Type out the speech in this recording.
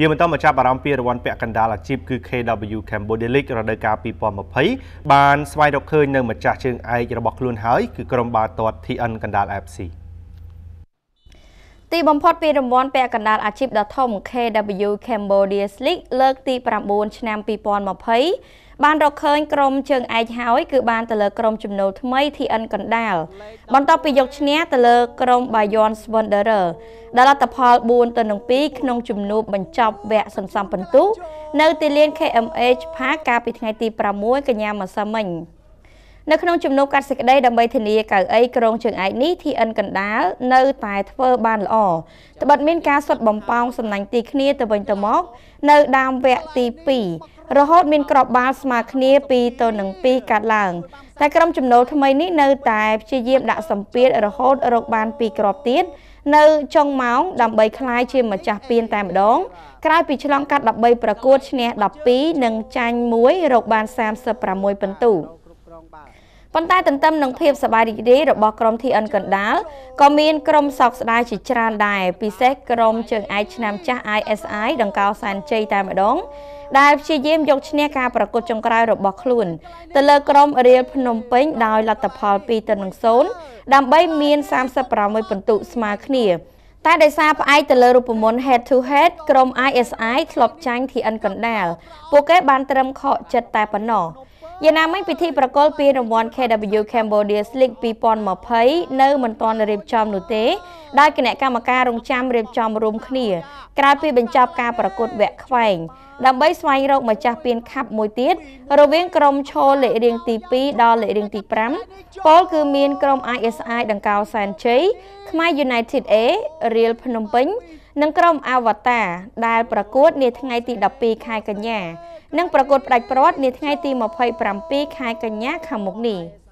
យើងបន្តមកចាប់អារម្មណ៍ពីរង្វាន់ពាក់កណ្ដាលអាជីពគឺ KW Cambodia League រដូវកាល2020បានស្វែងរកឃើញនៅម្ចាស់ជើងឯករបស់ខ្លួន ហើយគឺក្រុមបាល់ទាត់ TN កណ្ដាល FC ីបំផុតពីរង្វាន់ពាក់កណ្ដាលអាជីពដ៏ធំ KW Cambodia League លើកទី9ឆ្នាំ2020បានរកឃើញក្រុមជើងឯកហើយគឺបានទៅលើ ក្រុមចំណូលថ្មី TN កណ្ដាលបន្ទាប់ពីយកឈ្នះទៅលើក្រុម Bayon Wanderer ដែលលទ្ធផល4ទៅនឹង2ក្នុងជំនួបបញ្ចប់វគ្គសន្សំពិន្ទុនៅទីលាន KMH Park កាលពីថ្ងៃ ទី6កញ្ញាម្សិលមិញនៅក្នុងជំនួបកាត់សេចក្តីដើម្បីធានាកៅអីក្រុងជើងឯកនេះ TN កណ្ដាលនៅតែធ្វើ បានល្អត្បិតមានការសុតបំពងសំណាញ់ទីគ្នាទៅវិញទៅមក នៅដើមវគ្គទី2រហូតមានក្របបាល់ស្មើគ្នា2ទល់នឹង2កាត់ឡើងតែក្រុមចំណូលថ្មីនេះនៅតែព្យាយាមដាក់សម្ពាធរហូតរកបាន2គ្រាប់ទៀតនៅចុងម៉ោងដើម្បីคลายជាម្ចាស់ពានតែម្ដង ក្រោយពីឆ្លងកាត់13ប្រកួតឈ្នះ12និងចាញ់1រកបាន36ពិន្ទុប៉ុន្តែទន្ទឹមនឹងភាពសប្បាយរីករាយរបស់ក្រុម TN កណ្ដាលក៏មានក្រុមសោកស្ដាយជាច្រើនដែរពិសេសក្រុមជើងឯកឆ្នាំចាស់ ISI ដង្កោសានជ័យតែម្ដងដែលព្យាយាមយកឈ្នះការប្រកួតចុងក្រោយរបស់ខ្លួនទៅលើក្រុមរៀលភ្នំពេញដោយលទ្ធផល2ទៅ0ដើម្បីមាន36ពិន្ទុស្មើគ្នាតែដោយសារផ្អែកទៅលើរូបមន្ត head to head ក្រុម ISI ធ្លាប់ចាញ់ TN កណ្ដាលពួកគេបានត្រឹមខកចិត្តតែប៉ុណ្ណោះយ៉ាងណាមិញពិធីប្រគល់ពានរង្វាន់ KW Cambodia Slick 2020នៅមិនទាន់រៀបចំនោះទេដោយគណៈកម្មការរងចាំរៀបចំរួមគ្នាក្រោយពីបញ្ចប់ការប្រកួតវគ្គខ្វែងដើម្បីស្វែងរកម្ចាស់ពានខាប់មួយទៀតរវាងក្រុមឈរលេខរៀងទី2ដល់លេខរៀងទី5ពលគឺមានក្រុម ISI ដង្កោសែនជ័យខ្មែរ United A រៀលភ្នំពេញនិងក្រុមអាវតាដែលប្រកួត នាថ្ងៃទី12ខែកញ្ញានិងប្រកួតផ្ដាច់ព្រាត់នាថ្ងៃទី27ខែកញ្ញាខាងមុខនេះ។